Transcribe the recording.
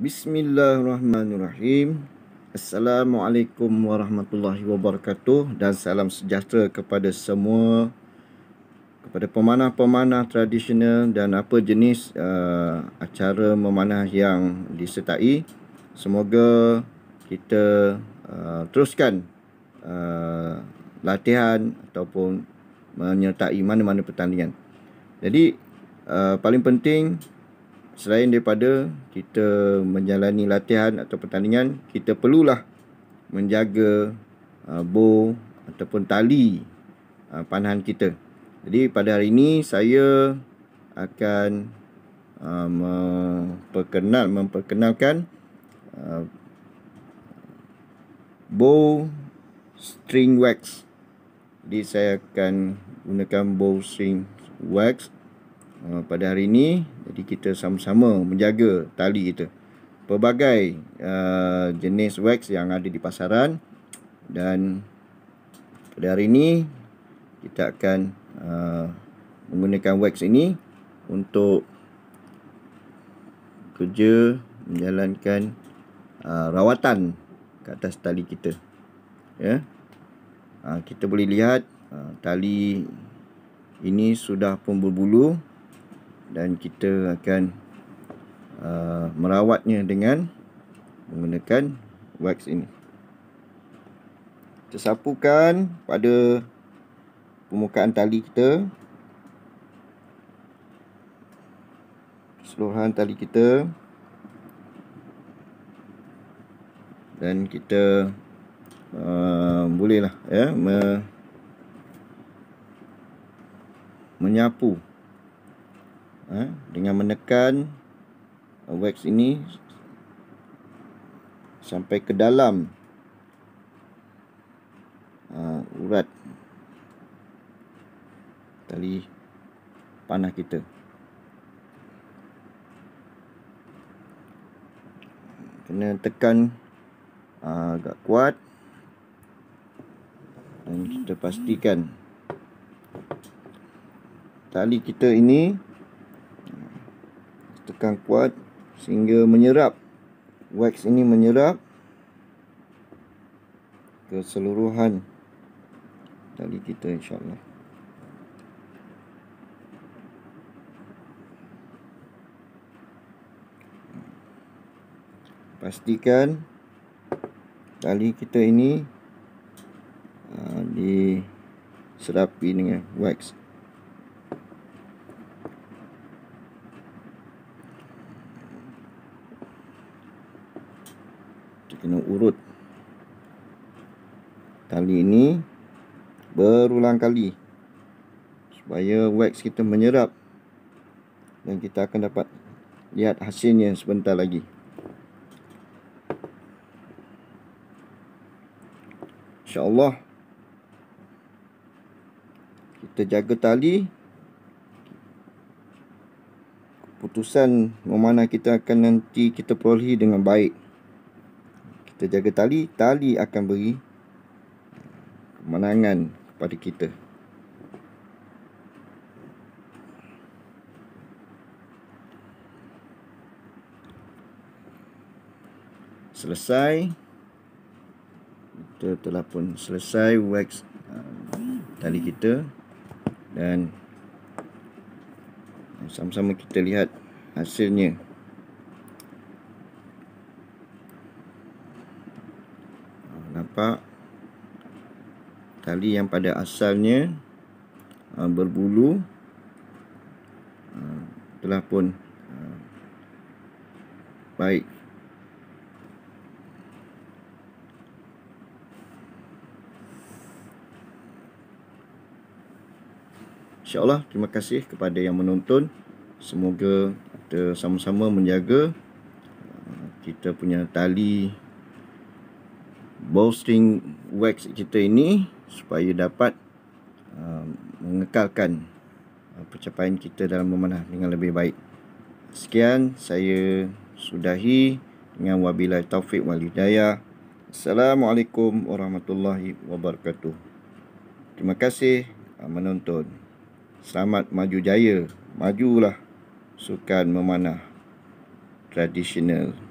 Bismillahirrahmanirrahim. Assalamualaikum warahmatullahi wabarakatuh dan salam sejahtera kepada semua kepada pemanah-pemanah tradisional dan apa jenis uh, acara memanah yang disertai. Semoga kita uh, teruskan uh, latihan ataupun menyertai mana-mana pertandingan. Jadi uh, paling penting selain daripada kita menjalani latihan atau pertandingan, kita perlulah menjaga uh, bow ataupun tali uh, panahan kita. Jadi pada hari ini saya akan uh, memperkenal, memperkenalkan uh, bow string wax. Jadi saya akan gunakan bow string wax Ah, pada hari ini jadi kita sama-sama menjaga tali kita pelbagai uh, jenis wax yang ada di pasaran dan pada hari ini kita akan uh, menggunakan wax ini untuk kerja menjalankan uh, rawatan ke atas tali kita ya yeah. uh, kita boleh lihat uh, tali ini sudah pun berbulu dan kita akan uh, merawatnya dengan menggunakan wax ini. Kita sapukan pada permukaan tali kita. Keseluruhan tali kita. Dan kita uh, bolehlah ya, me, menyapu. Menyapu eh, dengan menekan uh, wax ini sampai ke dalam uh, urat tali panah kita kena tekan uh, agak kuat dan kita pastikan tali kita ini tekan kuat sehingga menyerap wax ini menyerap keseluruhan tali kita insyaAllah pastikan tali kita ini uh, diserapi dengan wax Kita kena urut Tali ini Berulang kali Supaya wax kita menyerap Dan kita akan dapat Lihat hasilnya sebentar lagi InsyaAllah Kita jaga tali Keputusan mana kita akan nanti Kita perolehi dengan baik kita jaga tali, tali akan beri kemenangan kepada kita. Selesai. Kita telah pun selesai wax uh, tali kita dan sama-sama kita lihat hasilnya. nampak tali yang pada asalnya uh, berbulu uh, telah pun uh, baik InsyaAllah terima kasih kepada yang menonton Semoga kita sama-sama menjaga uh, kita punya tali bolstering wax kita ini supaya dapat uh, mengekalkan uh, pencapaian kita dalam memanah dengan lebih baik. Sekian saya sudahi dengan wabillahi taufik wal hidayah. Assalamualaikum warahmatullahi wabarakatuh. Terima kasih uh, menonton. Selamat maju jaya. Majulah sukan memanah tradisional.